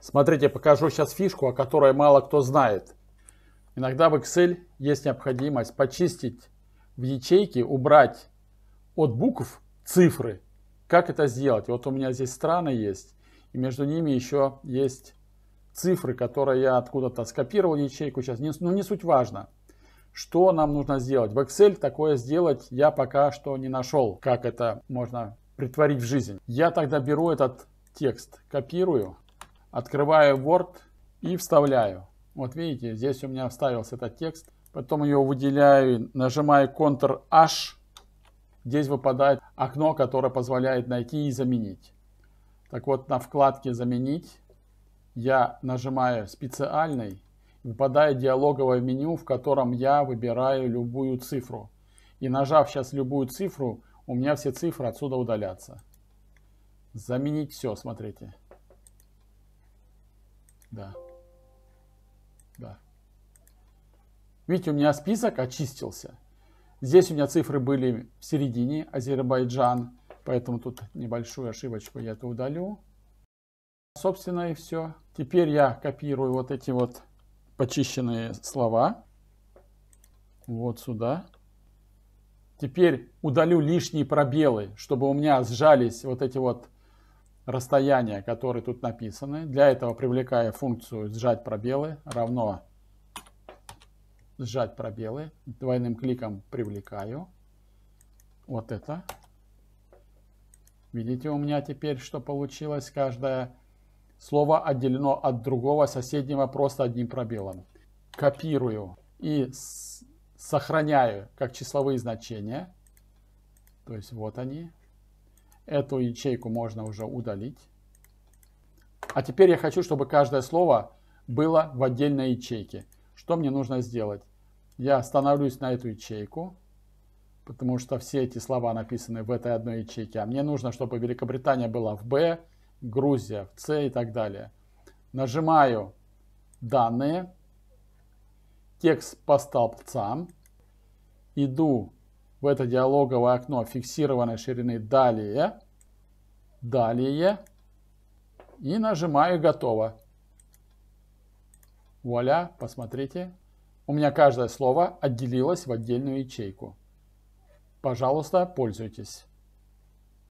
Смотрите, покажу сейчас фишку, о которой мало кто знает. Иногда в Excel есть необходимость почистить в ячейке, убрать от букв цифры. Как это сделать? Вот у меня здесь страны есть, и между ними еще есть цифры, которые я откуда-то скопировал ячейку сейчас. Не, ну, не суть важно. Что нам нужно сделать? В Excel такое сделать я пока что не нашел, как это можно притворить в жизнь. Я тогда беру этот текст, копирую открываю Word и вставляю. Вот видите, здесь у меня вставился этот текст. Потом ее выделяю, нажимаю Ctrl-H. Здесь выпадает окно, которое позволяет найти и заменить. Так вот, на вкладке «Заменить» я нажимаю «Специальный». Выпадает диалоговое меню, в котором я выбираю любую цифру. И нажав сейчас любую цифру, у меня все цифры отсюда удалятся. Заменить все, смотрите. Да. Да. Видите, у меня список очистился. Здесь у меня цифры были в середине, Азербайджан. Поэтому тут небольшую ошибочку я это удалю. Собственно и все. Теперь я копирую вот эти вот почищенные слова. Вот сюда. Теперь удалю лишние пробелы, чтобы у меня сжались вот эти вот расстояния, которые тут написаны. Для этого привлекая функцию сжать пробелы равно сжать пробелы. Двойным кликом привлекаю. Вот это. Видите у меня теперь, что получилось? Каждое слово отделено от другого соседнего просто одним пробелом. Копирую и сохраняю как числовые значения. То есть вот они, Эту ячейку можно уже удалить. А теперь я хочу, чтобы каждое слово было в отдельной ячейке. Что мне нужно сделать? Я становлюсь на эту ячейку, потому что все эти слова написаны в этой одной ячейке. А мне нужно, чтобы Великобритания была в Б, Грузия в С и так далее. Нажимаю «Данные», текст по столбцам, иду в это диалоговое окно фиксированной ширины «Далее», «Далее» и нажимаю «Готово». Вуаля, посмотрите. У меня каждое слово отделилось в отдельную ячейку. Пожалуйста, пользуйтесь.